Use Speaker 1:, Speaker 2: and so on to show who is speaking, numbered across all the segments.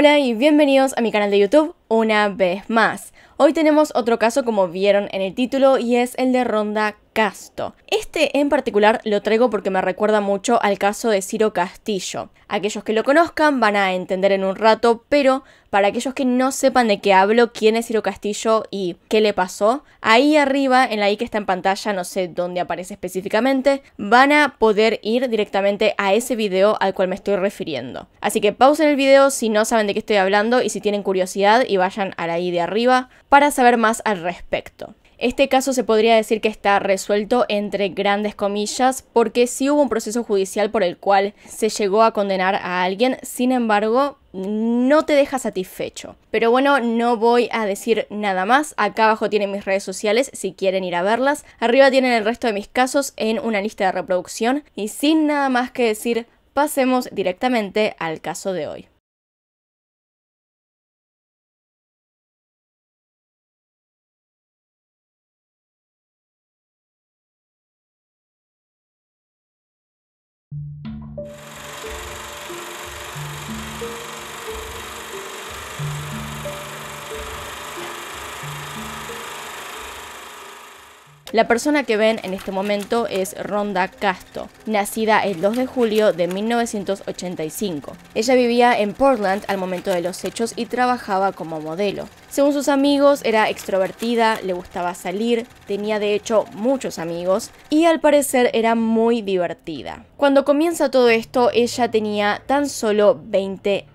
Speaker 1: Hola y bienvenidos a mi canal de YouTube una vez más. Hoy tenemos otro caso como vieron en el título y es el de Ronda este en particular lo traigo porque me recuerda mucho al caso de Ciro Castillo. Aquellos que lo conozcan van a entender en un rato, pero para aquellos que no sepan de qué hablo, quién es Ciro Castillo y qué le pasó, ahí arriba, en la I que está en pantalla, no sé dónde aparece específicamente, van a poder ir directamente a ese video al cual me estoy refiriendo. Así que pausen el video si no saben de qué estoy hablando y si tienen curiosidad y vayan a la I de arriba para saber más al respecto. Este caso se podría decir que está resuelto entre grandes comillas porque si hubo un proceso judicial por el cual se llegó a condenar a alguien, sin embargo no te deja satisfecho. Pero bueno, no voy a decir nada más. Acá abajo tienen mis redes sociales si quieren ir a verlas. Arriba tienen el resto de mis casos en una lista de reproducción. Y sin nada más que decir, pasemos directamente al caso de
Speaker 2: hoy. Música
Speaker 1: La persona que ven en este momento es Ronda Casto, nacida el 2 de julio de 1985. Ella vivía en Portland al momento de los hechos y trabajaba como modelo. Según sus amigos, era extrovertida, le gustaba salir, tenía de hecho muchos amigos y al parecer era muy divertida. Cuando comienza todo esto, ella tenía tan solo 20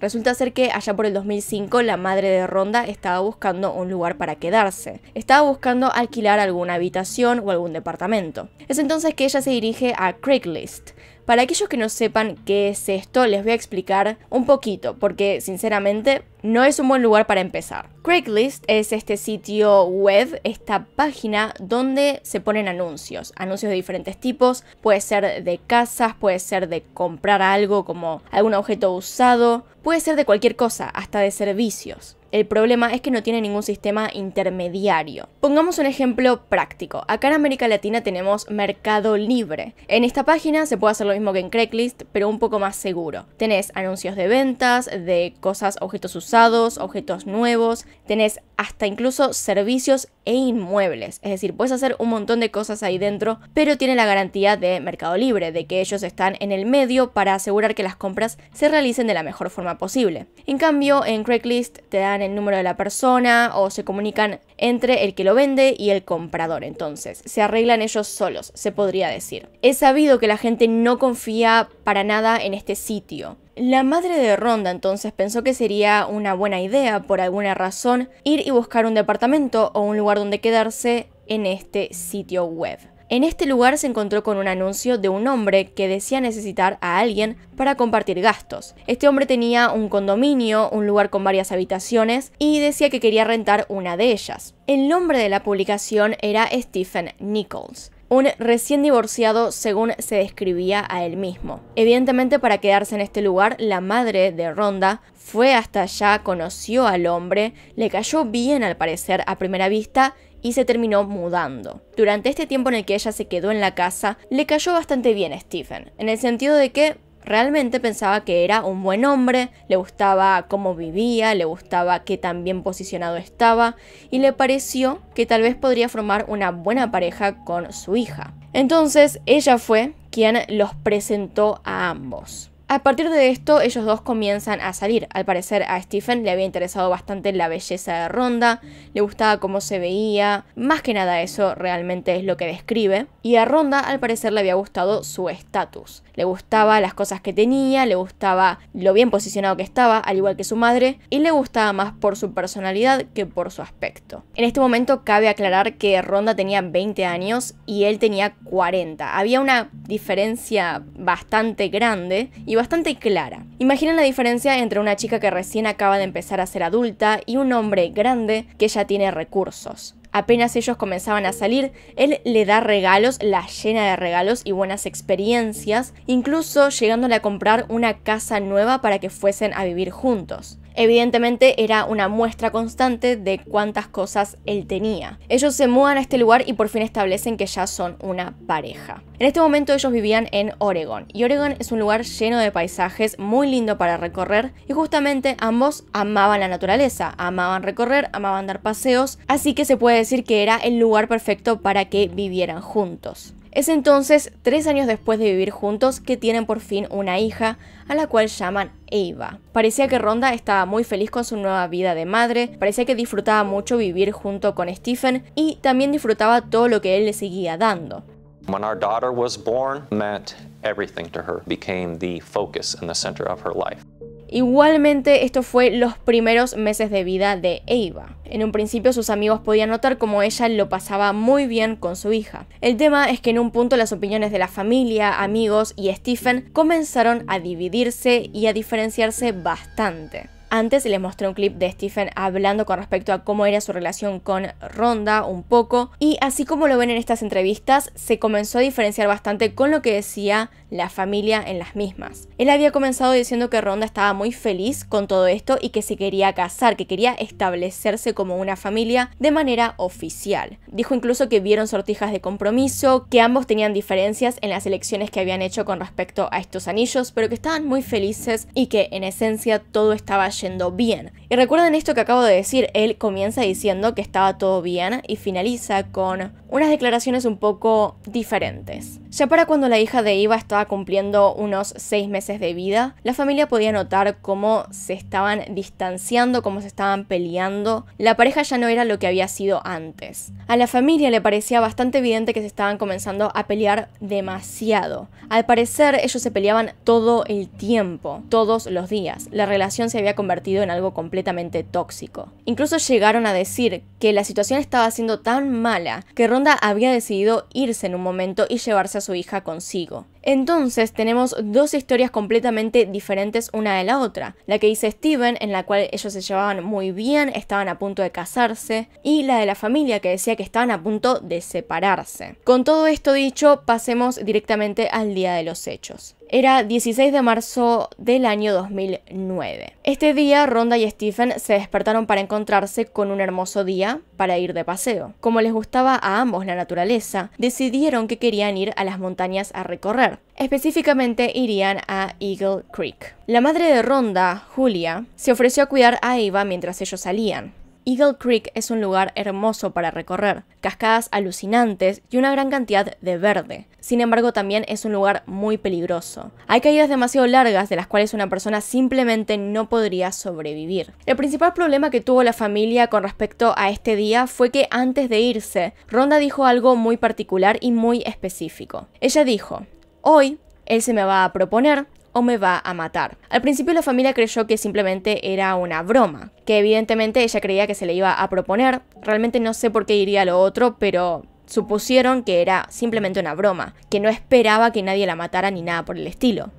Speaker 1: Resulta ser que allá por el 2005 la madre de Ronda estaba buscando un lugar para quedarse. Estaba buscando alquilar alguna habitación o algún departamento. Es entonces que ella se dirige a Craigslist, para aquellos que no sepan qué es esto, les voy a explicar un poquito, porque sinceramente no es un buen lugar para empezar. Craigslist es este sitio web, esta página donde se ponen anuncios, anuncios de diferentes tipos, puede ser de casas, puede ser de comprar algo como algún objeto usado, puede ser de cualquier cosa, hasta de servicios. El problema es que no tiene ningún sistema intermediario. Pongamos un ejemplo práctico. Acá en América Latina tenemos Mercado Libre. En esta página se puede hacer lo mismo que en Craigslist, pero un poco más seguro. Tenés anuncios de ventas, de cosas, objetos usados, objetos nuevos, tenés hasta incluso servicios e inmuebles. Es decir, puedes hacer un montón de cosas ahí dentro, pero tiene la garantía de Mercado Libre, de que ellos están en el medio para asegurar que las compras se realicen de la mejor forma posible. En cambio, en Craigslist te dan el número de la persona o se comunican entre el que lo vende y el comprador. Entonces, se arreglan ellos solos, se podría decir. Es sabido que la gente no confía para nada en este sitio. La madre de Ronda entonces pensó que sería una buena idea, por alguna razón, ir y buscar un departamento o un lugar donde quedarse en este sitio web. En este lugar se encontró con un anuncio de un hombre que decía necesitar a alguien para compartir gastos. Este hombre tenía un condominio, un lugar con varias habitaciones y decía que quería rentar una de ellas. El nombre de la publicación era Stephen Nichols un recién divorciado según se describía a él mismo. Evidentemente para quedarse en este lugar, la madre de Ronda fue hasta allá, conoció al hombre, le cayó bien al parecer a primera vista y se terminó mudando. Durante este tiempo en el que ella se quedó en la casa, le cayó bastante bien a Stephen, en el sentido de que realmente pensaba que era un buen hombre, le gustaba cómo vivía, le gustaba que tan bien posicionado estaba y le pareció que tal vez podría formar una buena pareja con su hija. Entonces ella fue quien los presentó a ambos. A partir de esto, ellos dos comienzan a salir. Al parecer a Stephen le había interesado bastante la belleza de Ronda, le gustaba cómo se veía, más que nada eso realmente es lo que describe. Y a Ronda al parecer le había gustado su estatus. Le gustaba las cosas que tenía, le gustaba lo bien posicionado que estaba, al igual que su madre, y le gustaba más por su personalidad que por su aspecto. En este momento cabe aclarar que Ronda tenía 20 años y él tenía 40. Había una diferencia bastante grande y bastante bastante clara. Imaginen la diferencia entre una chica que recién acaba de empezar a ser adulta y un hombre grande que ya tiene recursos. Apenas ellos comenzaban a salir, él le da regalos, la llena de regalos y buenas experiencias, incluso llegándole a comprar una casa nueva para que fuesen a vivir juntos. Evidentemente era una muestra constante de cuántas cosas él tenía. Ellos se mudan a este lugar y por fin establecen que ya son una pareja. En este momento ellos vivían en Oregon y Oregon es un lugar lleno de paisajes, muy lindo para recorrer y justamente ambos amaban la naturaleza, amaban recorrer, amaban dar paseos, así que se puede decir que era el lugar perfecto para que vivieran juntos. Es entonces, tres años después de vivir juntos, que tienen por fin una hija, a la cual llaman Eva. Parecía que Ronda estaba muy feliz con su nueva vida de madre, parecía que disfrutaba mucho vivir junto con Stephen y también disfrutaba todo lo que él le seguía dando.
Speaker 2: When our daughter was born, meant everything to her, became the focus and the center of her life.
Speaker 1: Igualmente, esto fue los primeros meses de vida de Eva. En un principio sus amigos podían notar cómo ella lo pasaba muy bien con su hija. El tema es que en un punto las opiniones de la familia, amigos y Stephen comenzaron a dividirse y a diferenciarse bastante. Antes les mostré un clip de Stephen hablando con respecto a cómo era su relación con Ronda un poco. Y así como lo ven en estas entrevistas, se comenzó a diferenciar bastante con lo que decía la familia en las mismas. Él había comenzado diciendo que Ronda estaba muy feliz con todo esto y que se quería casar, que quería establecerse como una familia de manera oficial. Dijo incluso que vieron sortijas de compromiso, que ambos tenían diferencias en las elecciones que habían hecho con respecto a estos anillos, pero que estaban muy felices y que en esencia todo estaba lleno bien. Y recuerden esto que acabo de decir, él comienza diciendo que estaba todo bien y finaliza con unas declaraciones un poco diferentes. Ya para cuando la hija de Iva estaba cumpliendo unos seis meses de vida, la familia podía notar cómo se estaban distanciando, cómo se estaban peleando. La pareja ya no era lo que había sido antes. A la familia le parecía bastante evidente que se estaban comenzando a pelear demasiado. Al parecer ellos se peleaban todo el tiempo, todos los días. La relación se había convertido en algo completamente tóxico. Incluso llegaron a decir que la situación estaba siendo tan mala que Ronda había decidido irse en un momento y llevarse a su hija consigo. Entonces tenemos dos historias completamente diferentes una de la otra. La que dice Steven, en la cual ellos se llevaban muy bien, estaban a punto de casarse, y la de la familia que decía que estaban a punto de separarse. Con todo esto dicho, pasemos directamente al día de los hechos. Era 16 de marzo del año 2009. Este día, Ronda y Stephen se despertaron para encontrarse con un hermoso día para ir de paseo. Como les gustaba a ambos la naturaleza, decidieron que querían ir a las montañas a recorrer. Específicamente irían a Eagle Creek. La madre de Ronda, Julia, se ofreció a cuidar a Eva mientras ellos salían. Eagle Creek es un lugar hermoso para recorrer, cascadas alucinantes y una gran cantidad de verde. Sin embargo, también es un lugar muy peligroso. Hay caídas demasiado largas de las cuales una persona simplemente no podría sobrevivir. El principal problema que tuvo la familia con respecto a este día fue que antes de irse, Ronda dijo algo muy particular y muy específico. Ella dijo, hoy él se me va a proponer o me va a matar. Al principio la familia creyó que simplemente era una broma, que evidentemente ella creía que se le iba a proponer. Realmente no sé por qué iría lo otro, pero supusieron que era simplemente una broma, que no esperaba que nadie la matara ni nada por el estilo.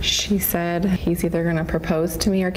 Speaker 2: She said he's either propose to me or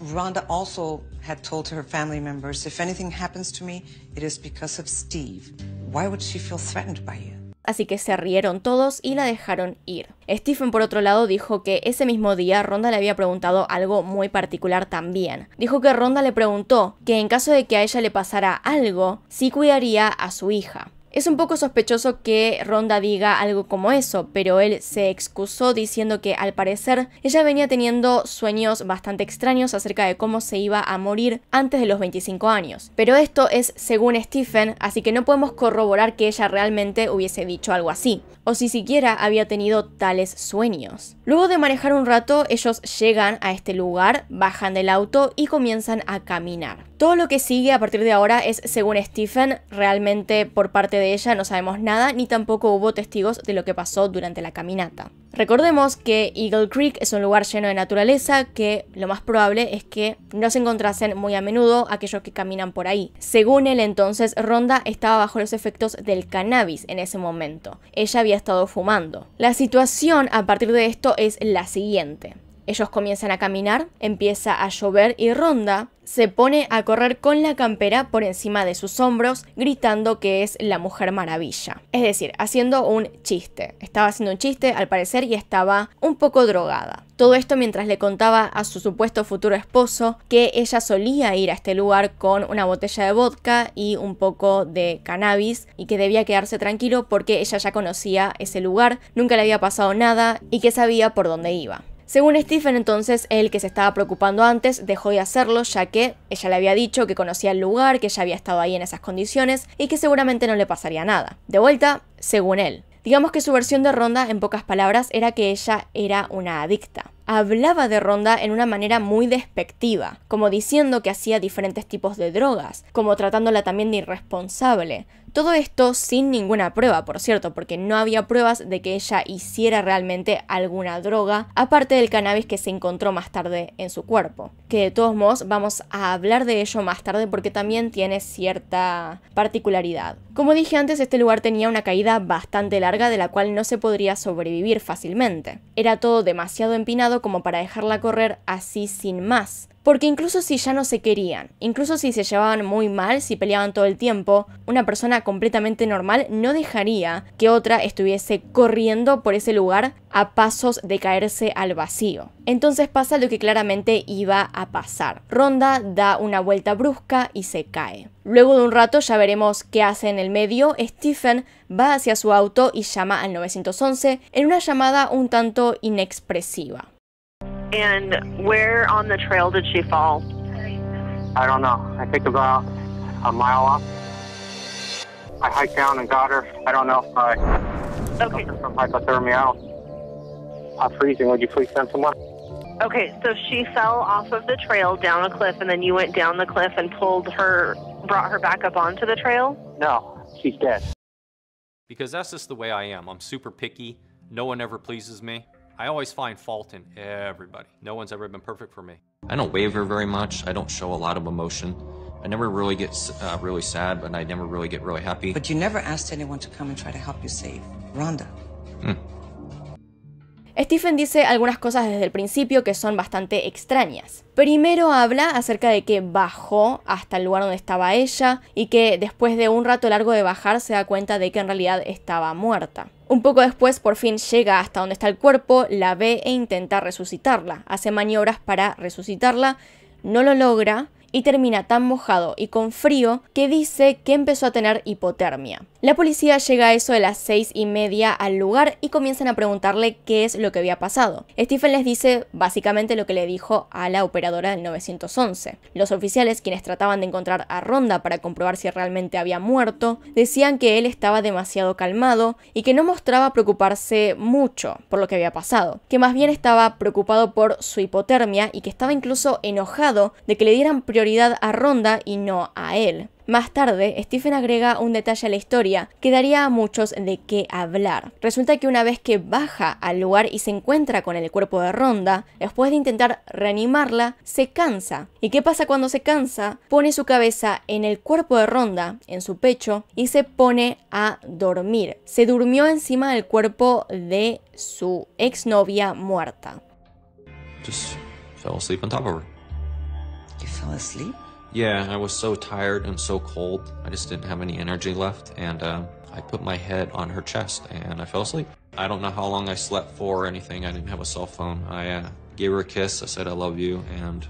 Speaker 2: Rhonda also had told her family members, if anything happens to me, it is because of Steve. Why would she feel threatened by you?
Speaker 1: así que se rieron todos y la dejaron ir. Stephen por otro lado dijo que ese mismo día Ronda le había preguntado algo muy particular también. Dijo que Ronda le preguntó que en caso de que a ella le pasara algo, sí cuidaría a su hija. Es un poco sospechoso que Ronda diga algo como eso, pero él se excusó diciendo que al parecer ella venía teniendo sueños bastante extraños acerca de cómo se iba a morir antes de los 25 años. Pero esto es según Stephen, así que no podemos corroborar que ella realmente hubiese dicho algo así, o si siquiera había tenido tales sueños. Luego de manejar un rato, ellos llegan a este lugar, bajan del auto y comienzan a caminar. Todo lo que sigue a partir de ahora es, según Stephen, realmente por parte de ella no sabemos nada ni tampoco hubo testigos de lo que pasó durante la caminata. Recordemos que Eagle Creek es un lugar lleno de naturaleza que lo más probable es que no se encontrasen muy a menudo aquellos que caminan por ahí. Según él entonces, Ronda estaba bajo los efectos del cannabis en ese momento. Ella había estado fumando. La situación a partir de esto es la siguiente. Ellos comienzan a caminar, empieza a llover y Ronda se pone a correr con la campera por encima de sus hombros, gritando que es la Mujer Maravilla. Es decir, haciendo un chiste. Estaba haciendo un chiste, al parecer, y estaba un poco drogada. Todo esto mientras le contaba a su supuesto futuro esposo que ella solía ir a este lugar con una botella de vodka y un poco de cannabis y que debía quedarse tranquilo porque ella ya conocía ese lugar, nunca le había pasado nada y que sabía por dónde iba. Según Stephen, entonces, el que se estaba preocupando antes dejó de hacerlo, ya que ella le había dicho que conocía el lugar, que ya había estado ahí en esas condiciones y que seguramente no le pasaría nada. De vuelta, según él. Digamos que su versión de Ronda, en pocas palabras, era que ella era una adicta. Hablaba de Ronda en una manera muy despectiva, como diciendo que hacía diferentes tipos de drogas, como tratándola también de irresponsable, todo esto sin ninguna prueba, por cierto, porque no había pruebas de que ella hiciera realmente alguna droga, aparte del cannabis que se encontró más tarde en su cuerpo. Que de todos modos vamos a hablar de ello más tarde porque también tiene cierta particularidad. Como dije antes, este lugar tenía una caída bastante larga de la cual no se podría sobrevivir fácilmente. Era todo demasiado empinado como para dejarla correr así sin más. Porque incluso si ya no se querían, incluso si se llevaban muy mal, si peleaban todo el tiempo, una persona completamente normal no dejaría que otra estuviese corriendo por ese lugar a pasos de caerse al vacío. Entonces pasa lo que claramente iba a pasar. Ronda da una vuelta brusca y se cae. Luego de un rato ya veremos qué hace en el medio. Stephen va hacia su auto y llama al 911 en una llamada un tanto inexpresiva.
Speaker 2: And where on the trail did she fall? I don't know. I think about a mile off. I hiked down and got her. I don't know if I okay. from hypothermia. I am freezing. Would you please send someone? Okay, so she fell off of the trail down a cliff, and then you went down the cliff and pulled her, brought her back up onto the trail? No, she's dead. Because that's just the way I am. I'm super picky. No one ever pleases me. I always find fault in everybody. No one's ever been perfect for me. I don't waver very much. I don't show a lot of emotion. I never really get uh, really sad, but I never really get really happy. But you never asked anyone to come and try to help you save Rhonda. Hmm.
Speaker 1: Stephen dice algunas cosas desde el principio que son bastante extrañas. Primero habla acerca de que bajó hasta el lugar donde estaba ella y que después de un rato largo de bajar se da cuenta de que en realidad estaba muerta. Un poco después por fin llega hasta donde está el cuerpo, la ve e intenta resucitarla. Hace maniobras para resucitarla, no lo logra y termina tan mojado y con frío que dice que empezó a tener hipotermia. La policía llega a eso de las seis y media al lugar y comienzan a preguntarle qué es lo que había pasado. Stephen les dice básicamente lo que le dijo a la operadora del 911. Los oficiales, quienes trataban de encontrar a Ronda para comprobar si realmente había muerto, decían que él estaba demasiado calmado y que no mostraba preocuparse mucho por lo que había pasado, que más bien estaba preocupado por su hipotermia y que estaba incluso enojado de que le dieran prioridad prioridad a Ronda y no a él. Más tarde, Stephen agrega un detalle a la historia que daría a muchos de qué hablar. Resulta que una vez que baja al lugar y se encuentra con el cuerpo de Ronda, después de intentar reanimarla, se cansa. ¿Y qué pasa cuando se cansa? Pone su cabeza en el cuerpo de Ronda, en su pecho, y se pone a dormir. Se durmió encima del cuerpo de su exnovia muerta.
Speaker 2: Just fell asleep on top of her. fell asleep? Yeah, I was so tired and so cold. I just didn't have any energy left, and uh, I put my head on her chest and I fell asleep. I don't know how long I slept for or anything. I didn't have a cell phone. I uh, gave her a kiss. I said, I love you, and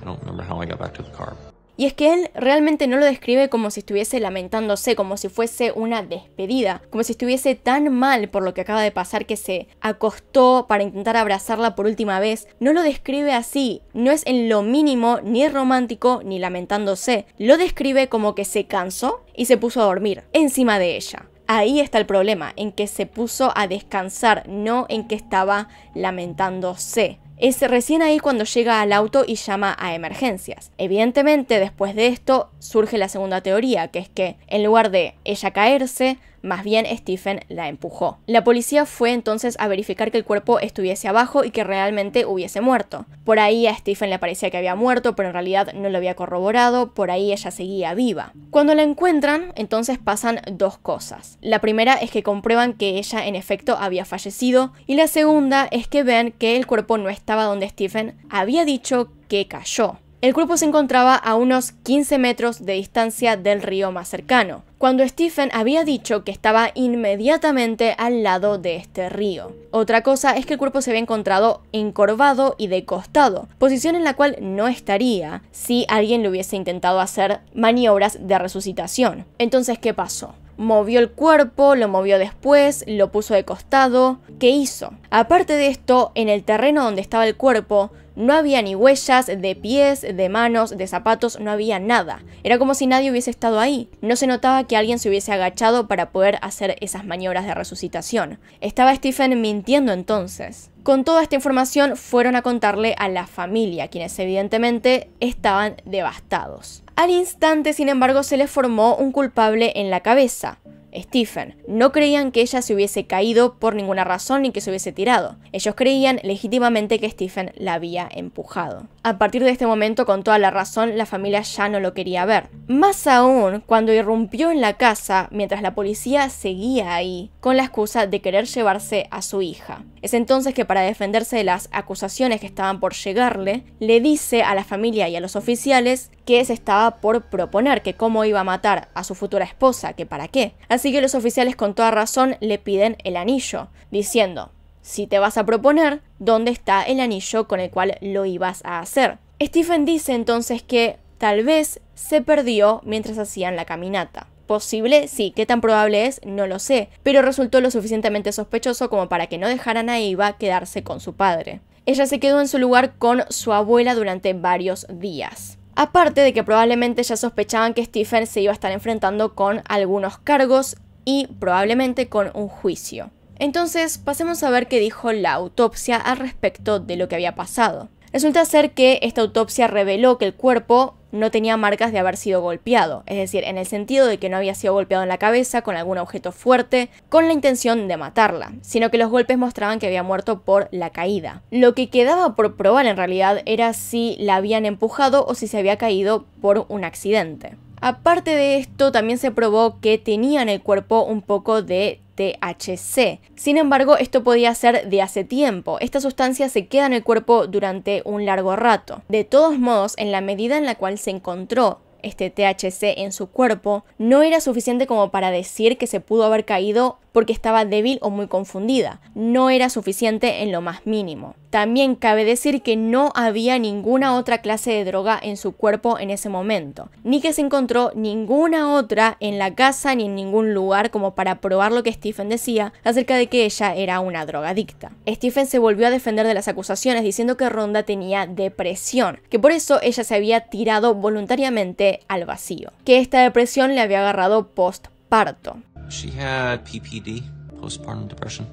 Speaker 2: I don't remember how I got back to the car.
Speaker 1: Y es que él realmente no lo describe como si estuviese lamentándose, como si fuese una despedida, como si estuviese tan mal por lo que acaba de pasar que se acostó para intentar abrazarla por última vez. No lo describe así, no es en lo mínimo ni romántico ni lamentándose. Lo describe como que se cansó y se puso a dormir encima de ella. Ahí está el problema, en que se puso a descansar, no en que estaba lamentándose. Es recién ahí cuando llega al auto y llama a emergencias. Evidentemente, después de esto, surge la segunda teoría, que es que en lugar de ella caerse, más bien Stephen la empujó. La policía fue entonces a verificar que el cuerpo estuviese abajo y que realmente hubiese muerto. Por ahí a Stephen le parecía que había muerto, pero en realidad no lo había corroborado, por ahí ella seguía viva. Cuando la encuentran, entonces pasan dos cosas. La primera es que comprueban que ella en efecto había fallecido y la segunda es que ven que el cuerpo no estaba donde Stephen había dicho que cayó. El cuerpo se encontraba a unos 15 metros de distancia del río más cercano, cuando Stephen había dicho que estaba inmediatamente al lado de este río. Otra cosa es que el cuerpo se había encontrado encorvado y de costado, posición en la cual no estaría si alguien le hubiese intentado hacer maniobras de resucitación. Entonces, ¿qué pasó? movió el cuerpo, lo movió después, lo puso de costado. ¿Qué hizo? Aparte de esto, en el terreno donde estaba el cuerpo, no había ni huellas de pies, de manos, de zapatos, no había nada. Era como si nadie hubiese estado ahí. No se notaba que alguien se hubiese agachado para poder hacer esas maniobras de resucitación. Estaba Stephen mintiendo entonces. Con toda esta información fueron a contarle a la familia, quienes evidentemente estaban devastados. Al instante, sin embargo, se le formó un culpable en la cabeza. Stephen. No creían que ella se hubiese caído por ninguna razón ni que se hubiese tirado. Ellos creían legítimamente que Stephen la había empujado. A partir de este momento, con toda la razón, la familia ya no lo quería ver. Más aún, cuando irrumpió en la casa, mientras la policía seguía ahí, con la excusa de querer llevarse a su hija. Es entonces que para defenderse de las acusaciones que estaban por llegarle, le dice a la familia y a los oficiales que se estaba por proponer, que cómo iba a matar a su futura esposa, que para qué. Así que los oficiales con toda razón le piden el anillo, diciendo, si te vas a proponer, ¿dónde está el anillo con el cual lo ibas a hacer? Stephen dice entonces que tal vez se perdió mientras hacían la caminata. Posible, sí, qué tan probable es, no lo sé, pero resultó lo suficientemente sospechoso como para que no dejaran a Eva quedarse con su padre. Ella se quedó en su lugar con su abuela durante varios días. Aparte de que probablemente ya sospechaban que Stephen se iba a estar enfrentando con algunos cargos y probablemente con un juicio. Entonces, pasemos a ver qué dijo la autopsia al respecto de lo que había pasado. Resulta ser que esta autopsia reveló que el cuerpo no tenía marcas de haber sido golpeado, es decir, en el sentido de que no había sido golpeado en la cabeza con algún objeto fuerte, con la intención de matarla, sino que los golpes mostraban que había muerto por la caída. Lo que quedaba por probar en realidad era si la habían empujado o si se había caído por un accidente. Aparte de esto, también se probó que tenía en el cuerpo un poco de THC. Sin embargo, esto podía ser de hace tiempo. Esta sustancia se queda en el cuerpo durante un largo rato. De todos modos, en la medida en la cual se encontró este THC en su cuerpo, no era suficiente como para decir que se pudo haber caído porque estaba débil o muy confundida. No era suficiente en lo más mínimo. También cabe decir que no había ninguna otra clase de droga en su cuerpo en ese momento, ni que se encontró ninguna otra en la casa ni en ningún lugar como para probar lo que Stephen decía acerca de que ella era una drogadicta. Stephen se volvió a defender de las acusaciones diciendo que Ronda tenía depresión, que por eso ella se había tirado voluntariamente al vacío, que esta depresión le había agarrado post parto.
Speaker 2: She had PPD, postpartum depression.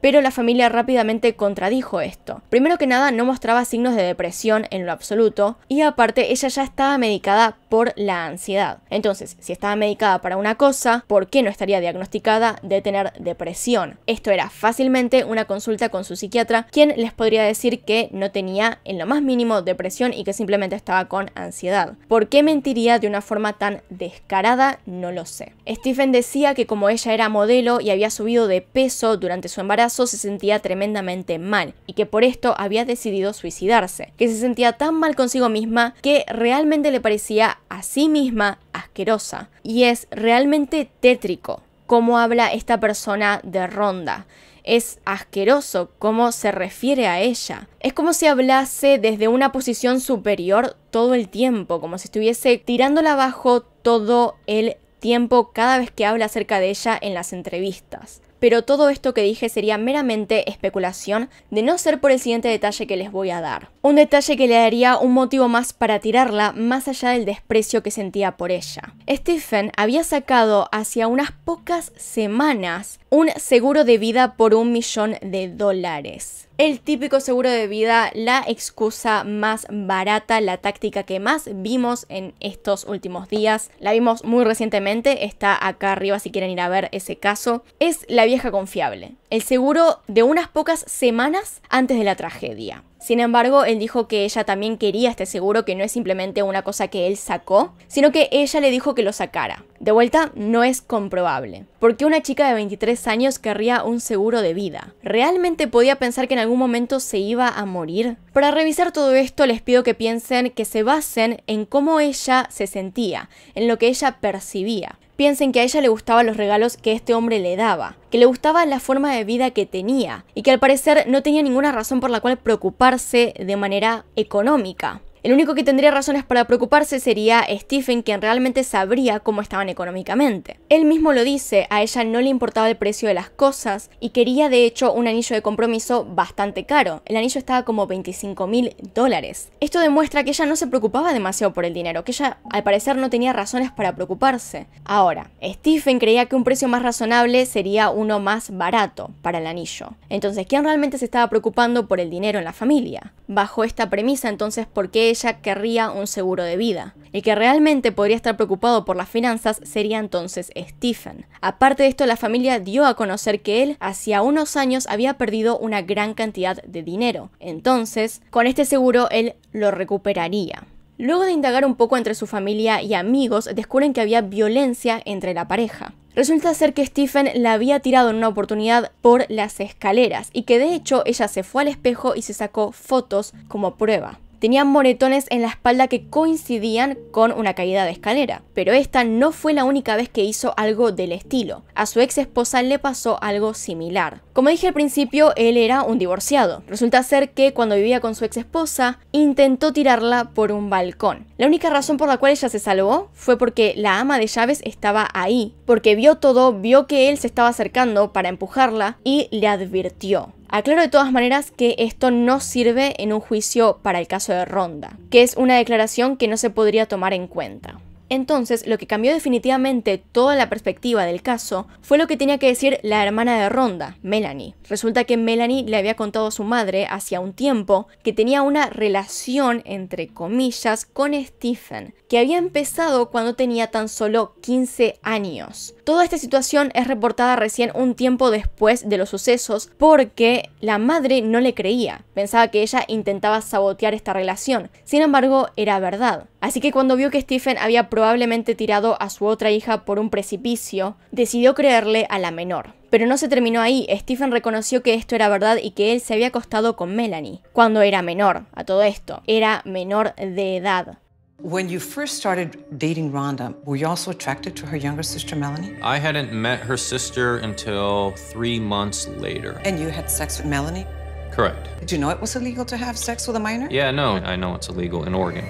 Speaker 1: Pero la familia rápidamente contradijo esto. Primero que nada, no mostraba signos de depresión en lo absoluto y aparte ella ya estaba medicada por la ansiedad. Entonces, si estaba medicada para una cosa, ¿por qué no estaría diagnosticada de tener depresión? Esto era fácilmente una consulta con su psiquiatra, quien les podría decir que no tenía en lo más mínimo depresión y que simplemente estaba con ansiedad. ¿Por qué mentiría de una forma tan descarada? No lo sé. Stephen decía que como ella era modelo y había subido de peso durante su embarazo, se sentía tremendamente mal y que por esto había decidido suicidarse, que se sentía tan mal consigo misma que realmente le parecía a sí misma asquerosa. Y es realmente tétrico cómo habla esta persona de Ronda. Es asqueroso cómo se refiere a ella. Es como si hablase desde una posición superior todo el tiempo, como si estuviese tirándola abajo todo el tiempo cada vez que habla acerca de ella en las entrevistas pero todo esto que dije sería meramente especulación, de no ser por el siguiente detalle que les voy a dar. Un detalle que le daría un motivo más para tirarla, más allá del desprecio que sentía por ella. Stephen había sacado hacia unas pocas semanas un seguro de vida por un millón de dólares el típico seguro de vida, la excusa más barata, la táctica que más vimos en estos últimos días. La vimos muy recientemente, está acá arriba si quieren ir a ver ese caso. Es la vieja confiable, el seguro de unas pocas semanas antes de la tragedia. Sin embargo, él dijo que ella también quería este seguro, que no es simplemente una cosa que él sacó, sino que ella le dijo que lo sacara. De vuelta, no es comprobable. ¿Por qué una chica de 23 años querría un seguro de vida? ¿Realmente podía pensar que en algún momento se iba a morir? Para revisar todo esto, les pido que piensen que se basen en cómo ella se sentía, en lo que ella percibía piensen que a ella le gustaban los regalos que este hombre le daba, que le gustaba la forma de vida que tenía y que al parecer no tenía ninguna razón por la cual preocuparse de manera económica. El único que tendría razones para preocuparse sería Stephen, quien realmente sabría cómo estaban económicamente. Él mismo lo dice, a ella no le importaba el precio de las cosas y quería de hecho un anillo de compromiso bastante caro. El anillo estaba como 25 mil dólares. Esto demuestra que ella no se preocupaba demasiado por el dinero, que ella al parecer no tenía razones para preocuparse. Ahora, Stephen creía que un precio más razonable sería uno más barato para el anillo. Entonces, ¿quién realmente se estaba preocupando por el dinero en la familia? bajo esta premisa, entonces, ¿por qué ella querría un seguro de vida? El que realmente podría estar preocupado por las finanzas sería entonces Stephen. Aparte de esto, la familia dio a conocer que él hacía unos años había perdido una gran cantidad de dinero. Entonces, con este seguro él lo recuperaría. Luego de indagar un poco entre su familia y amigos, descubren que había violencia entre la pareja. Resulta ser que Stephen la había tirado en una oportunidad por las escaleras y que de hecho ella se fue al espejo y se sacó fotos como prueba. Tenía moretones en la espalda que coincidían con una caída de escalera, pero esta no fue la única vez que hizo algo del estilo. A su ex esposa le pasó algo similar. Como dije al principio, él era un divorciado. Resulta ser que cuando vivía con su ex esposa, intentó tirarla por un balcón. La única razón por la cual ella se salvó fue porque la ama de llaves estaba ahí, porque vio todo, vio que él se estaba acercando para empujarla y le advirtió. Aclaro de todas maneras que esto no sirve en un juicio para el caso de Ronda, que es una declaración que no se podría tomar en cuenta. Entonces, lo que cambió definitivamente toda la perspectiva del caso fue lo que tenía que decir la hermana de Ronda, Melanie. Resulta que Melanie le había contado a su madre hacía un tiempo que tenía una relación, entre comillas, con Stephen, que había empezado cuando tenía tan solo 15 años. Toda esta situación es reportada recién un tiempo después de los sucesos porque la madre no le creía, pensaba que ella intentaba sabotear esta relación, sin embargo era verdad. Así que cuando vio que Stephen había probablemente tirado a su otra hija por un precipicio, decidió creerle a la menor. Pero no se terminó ahí, Stephen reconoció que esto era verdad y que él se había acostado con Melanie, cuando era menor, a todo esto, era menor de edad. When you first started dating Rhonda, were you also attracted to her younger sister, Melanie?
Speaker 2: I hadn't met her sister until three months later. And you had sex with Melanie? Correct. Did you know it was illegal to have sex with a minor? Yeah, no, I know it's illegal in Oregon.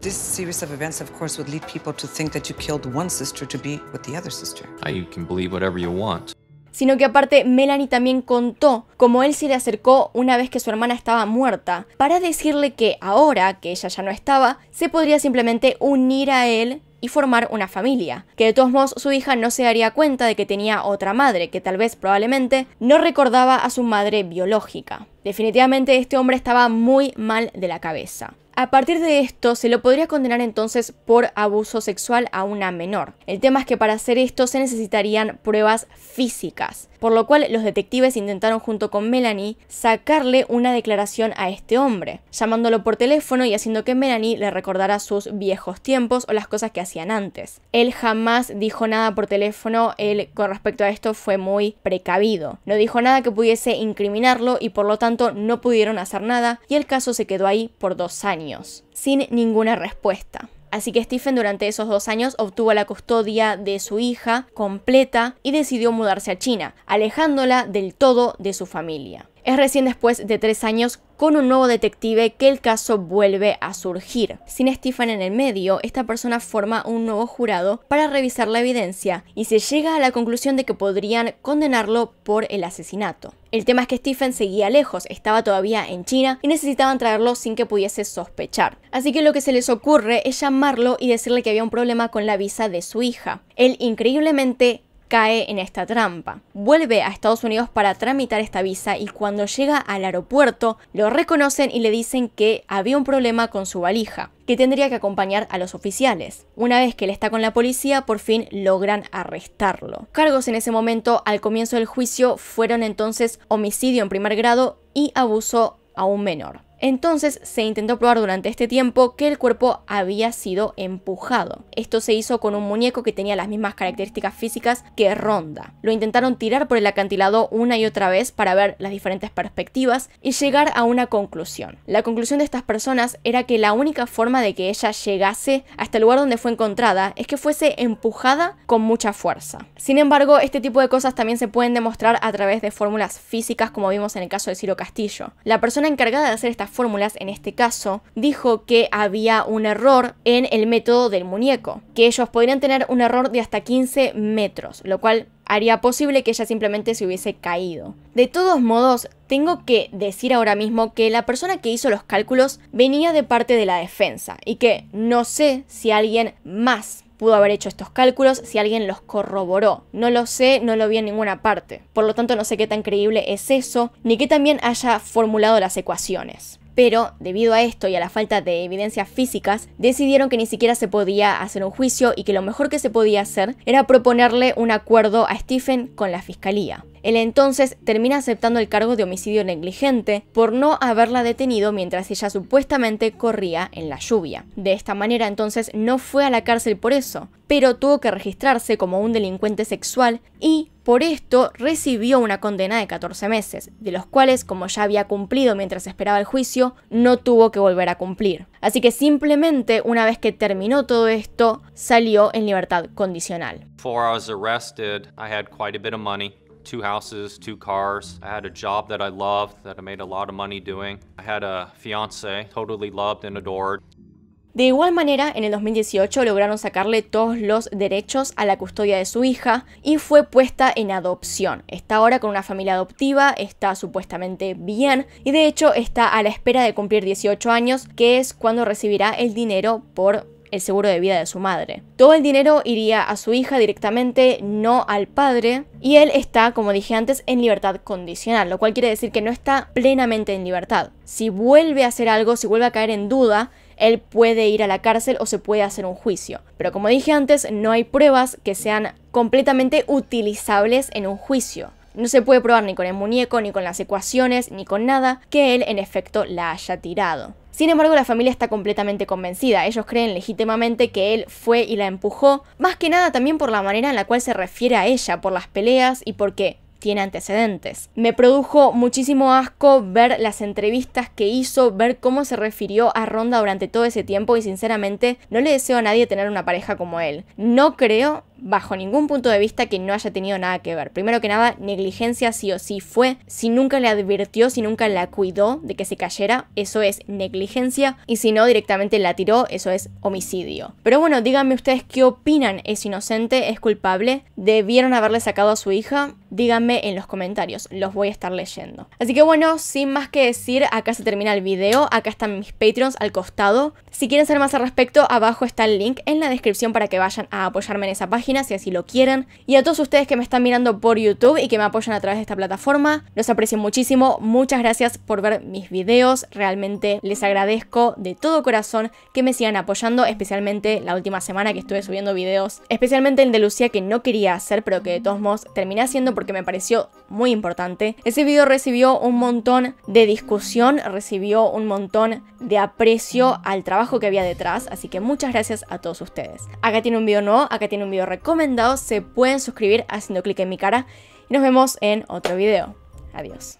Speaker 2: This series of events, of course, would lead people to think that killed one sister to be with the other sister. Ah, can believe whatever you want.
Speaker 1: Sino que aparte Melanie también contó cómo él se le acercó una vez que su hermana estaba muerta, para decirle que ahora que ella ya no estaba, se podría simplemente unir a él y formar una familia, que de todos modos su hija no se daría cuenta de que tenía otra madre, que tal vez probablemente no recordaba a su madre biológica. Definitivamente este hombre estaba muy mal de la cabeza. A partir de esto, se lo podría condenar entonces por abuso sexual a una menor. El tema es que para hacer esto se necesitarían pruebas físicas por lo cual los detectives intentaron junto con Melanie sacarle una declaración a este hombre, llamándolo por teléfono y haciendo que Melanie le recordara sus viejos tiempos o las cosas que hacían antes. Él jamás dijo nada por teléfono, él con respecto a esto fue muy precavido. No dijo nada que pudiese incriminarlo y por lo tanto no pudieron hacer nada y el caso se quedó ahí por dos años, sin ninguna respuesta. Así que Stephen durante esos dos años obtuvo la custodia de su hija completa y decidió mudarse a China, alejándola del todo de su familia. Es recién después de tres años con un nuevo detective que el caso vuelve a surgir. Sin Stephen en el medio, esta persona forma un nuevo jurado para revisar la evidencia y se llega a la conclusión de que podrían condenarlo por el asesinato. El tema es que Stephen seguía lejos, estaba todavía en China y necesitaban traerlo sin que pudiese sospechar. Así que lo que se les ocurre es llamarlo y decirle que había un problema con la visa de su hija. Él increíblemente cae en esta trampa. Vuelve a Estados Unidos para tramitar esta visa y cuando llega al aeropuerto lo reconocen y le dicen que había un problema con su valija, que tendría que acompañar a los oficiales. Una vez que él está con la policía, por fin logran arrestarlo. Cargos en ese momento al comienzo del juicio fueron entonces homicidio en primer grado y abuso a un menor. Entonces se intentó probar durante este tiempo que el cuerpo había sido empujado. Esto se hizo con un muñeco que tenía las mismas características físicas que Ronda. Lo intentaron tirar por el acantilado una y otra vez para ver las diferentes perspectivas y llegar a una conclusión. La conclusión de estas personas era que la única forma de que ella llegase hasta el lugar donde fue encontrada es que fuese empujada con mucha fuerza. Sin embargo, este tipo de cosas también se pueden demostrar a través de fórmulas físicas como vimos en el caso de Ciro Castillo. La persona encargada de hacer esta fórmulas, en este caso, dijo que había un error en el método del muñeco, que ellos podrían tener un error de hasta 15 metros, lo cual haría posible que ella simplemente se hubiese caído. De todos modos, tengo que decir ahora mismo que la persona que hizo los cálculos venía de parte de la defensa y que no sé si alguien más pudo haber hecho estos cálculos, si alguien los corroboró. No lo sé, no lo vi en ninguna parte. Por lo tanto, no sé qué tan creíble es eso, ni que también haya formulado las ecuaciones. Pero, debido a esto y a la falta de evidencias físicas, decidieron que ni siquiera se podía hacer un juicio y que lo mejor que se podía hacer era proponerle un acuerdo a Stephen con la fiscalía. Él entonces termina aceptando el cargo de homicidio negligente por no haberla detenido mientras ella supuestamente corría en la lluvia. De esta manera entonces no fue a la cárcel por eso, pero tuvo que registrarse como un delincuente sexual y por esto recibió una condena de 14 meses, de los cuales, como ya había cumplido mientras esperaba el juicio, no tuvo que volver a cumplir. Así que simplemente, una vez que terminó todo esto, salió en libertad condicional
Speaker 2: two houses, two cars. I had a job that I loved, that I made a lot of money doing. I had a totally loved and adored.
Speaker 1: De igual manera, en el 2018 lograron sacarle todos los derechos a la custodia de su hija y fue puesta en adopción. Está ahora con una familia adoptiva, está supuestamente bien y de hecho está a la espera de cumplir 18 años, que es cuando recibirá el dinero por el seguro de vida de su madre. Todo el dinero iría a su hija directamente, no al padre, y él está, como dije antes, en libertad condicional, lo cual quiere decir que no está plenamente en libertad. Si vuelve a hacer algo, si vuelve a caer en duda, él puede ir a la cárcel o se puede hacer un juicio. Pero como dije antes, no hay pruebas que sean completamente utilizables en un juicio. No se puede probar ni con el muñeco, ni con las ecuaciones, ni con nada que él en efecto la haya tirado. Sin embargo, la familia está completamente convencida. Ellos creen legítimamente que él fue y la empujó, más que nada también por la manera en la cual se refiere a ella, por las peleas y porque tiene antecedentes. Me produjo muchísimo asco ver las entrevistas que hizo, ver cómo se refirió a Ronda durante todo ese tiempo y sinceramente no le deseo a nadie tener una pareja como él. No creo bajo ningún punto de vista que no haya tenido nada que ver. Primero que nada, negligencia sí o sí fue. Si nunca le advirtió, si nunca la cuidó de que se cayera, eso es negligencia. Y si no, directamente la tiró, eso es homicidio. Pero bueno, díganme ustedes qué opinan. ¿Es inocente? ¿Es culpable? ¿Debieron haberle sacado a su hija? Díganme en los comentarios, los voy a estar leyendo. Así que bueno, sin más que decir, acá se termina el video. Acá están mis Patreons al costado. Si quieren saber más al respecto, abajo está el link en la descripción para que vayan a apoyarme en esa página si así lo quieren. Y a todos ustedes que me están mirando por YouTube y que me apoyan a través de esta plataforma, los aprecio muchísimo. Muchas gracias por ver mis videos. Realmente les agradezco de todo corazón que me sigan apoyando, especialmente la última semana que estuve subiendo videos, especialmente el de Lucía que no quería hacer, pero que de todos modos terminé haciendo porque me pareció muy importante. Ese video recibió un montón de discusión, recibió un montón de aprecio al trabajo que había detrás, así que muchas gracias a todos ustedes. Acá tiene un video nuevo, acá tiene un video recomendados, se pueden suscribir haciendo clic en mi cara y nos vemos en otro video. Adiós.